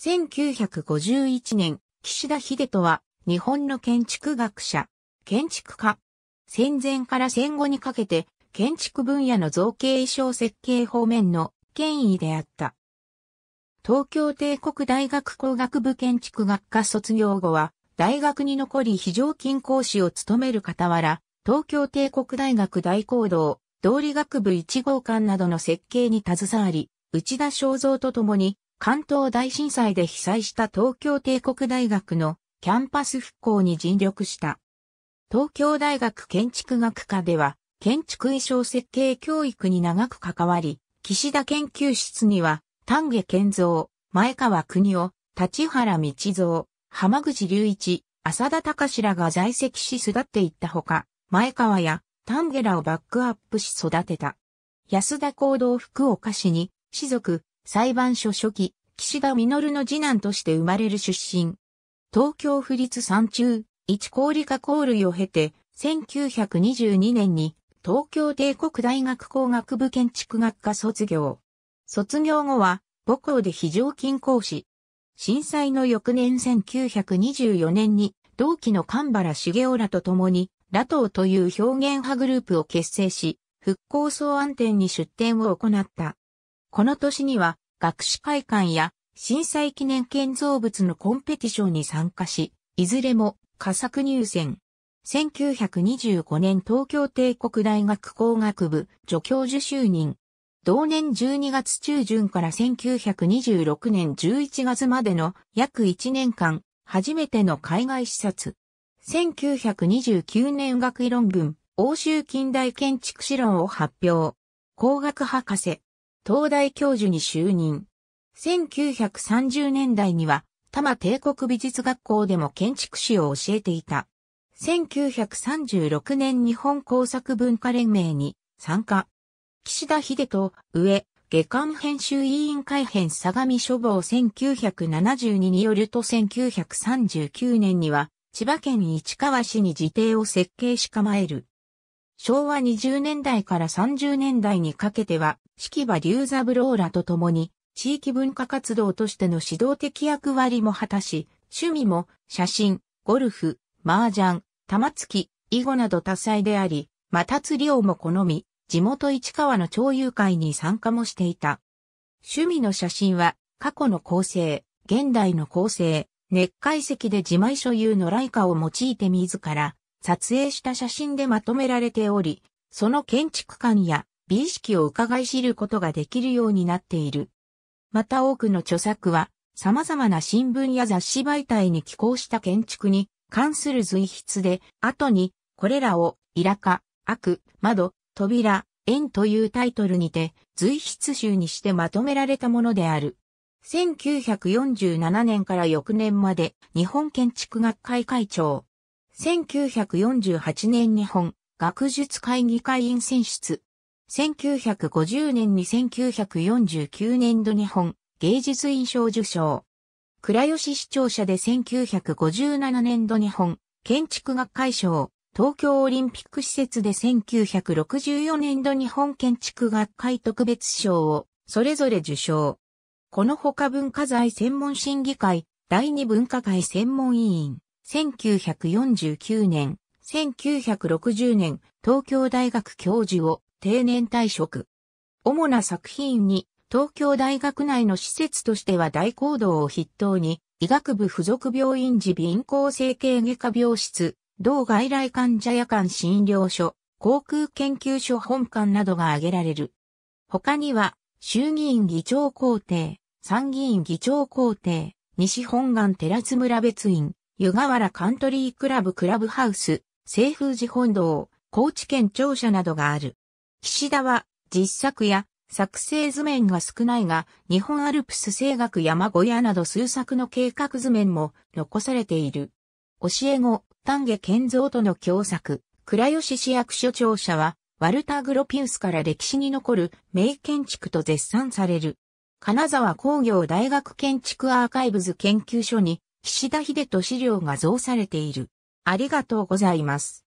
1951年、岸田秀人は日本の建築学者、建築家。戦前から戦後にかけて建築分野の造形衣装設計方面の権威であった。東京帝国大学工学部建築学科卒業後は、大学に残り非常勤講師を務める傍ら、東京帝国大学大講堂、道理学部1号館などの設計に携わり、内田正造と共に関東大震災で被災した東京帝国大学のキャンパス復興に尽力した。東京大学建築学科では、建築衣装設計教育に長く関わり、岸田研究室には、丹下健三、前川邦夫、立原道三、浜口隆一、浅田隆らが在籍し育っていったほか、前川や丹下らをバックアップし育てた。安田行動福岡市に、士族、裁判所初期、岸田実の次男として生まれる出身。東京府立三中、一理科校類を経て、1922年に東京帝国大学工学部建築学科卒業。卒業後は母校で非常勤講師。震災の翌年1924年に同期の神原茂雄らと共に、ラトーという表現派グループを結成し、復興草案展に出展を行った。この年には学士会館や震災記念建造物のコンペティションに参加し、いずれも加作入選。1925年東京帝国大学工学部助教授就任。同年12月中旬から1926年11月までの約1年間、初めての海外視察。1929年学位論文、欧州近代建築史論を発表。工学博士、東大教授に就任。1930年代には、多摩帝国美術学校でも建築史を教えていた。1936年日本工作文化連盟に参加。岸田秀人、上、下巻編集委員会編相模書房1972によると1939年には、千葉県市川市に自邸を設計し構える。昭和20年代から30年代にかけては、四季場龍三郎らと共に、地域文化活動としての指導的役割も果たし、趣味も写真、ゴルフ、麻雀、玉突き、囲碁など多彩であり、また釣りをも好み、地元市川の町友会に参加もしていた。趣味の写真は、過去の構成、現代の構成、熱海石で自前所有のライカを用いて自ら撮影した写真でまとめられており、その建築館や美意識を伺い知ることができるようになっている。また多くの著作は、様々な新聞や雑誌媒体に寄稿した建築に関する随筆で、後に、これらを、イラカ、悪、窓、扉、縁というタイトルにて、随筆集にしてまとめられたものである。1947年から翌年まで日本建築学会会長。1948年日本学術会議会員選出。1950年に1949年度日本芸術院賞受賞。倉吉市庁舎で1957年度日本建築学会賞。東京オリンピック施設で1964年度日本建築学会特別賞をそれぞれ受賞。このほか文化財専門審議会第二文化会専門委員1949年、1960年東京大学教授を定年退職。主な作品に、東京大学内の施設としては大行動を筆頭に、医学部附属病院時貧困整形外科病室、同外来患者夜間診療所、航空研究所本館などが挙げられる。他には、衆議院議長公邸、参議院議長公邸、西本願寺津村別院、湯河原カントリークラブクラブハウス、西風寺本堂、高知県庁舎などがある。岸田は実作や作成図面が少ないが、日本アルプス声楽山小屋など数作の計画図面も残されている。教え子、丹下健三との共作、倉吉市役所庁舎は、ワルター・グロピウスから歴史に残る名建築と絶賛される。金沢工業大学建築アーカイブズ研究所に、岸田秀人資料が増されている。ありがとうございます。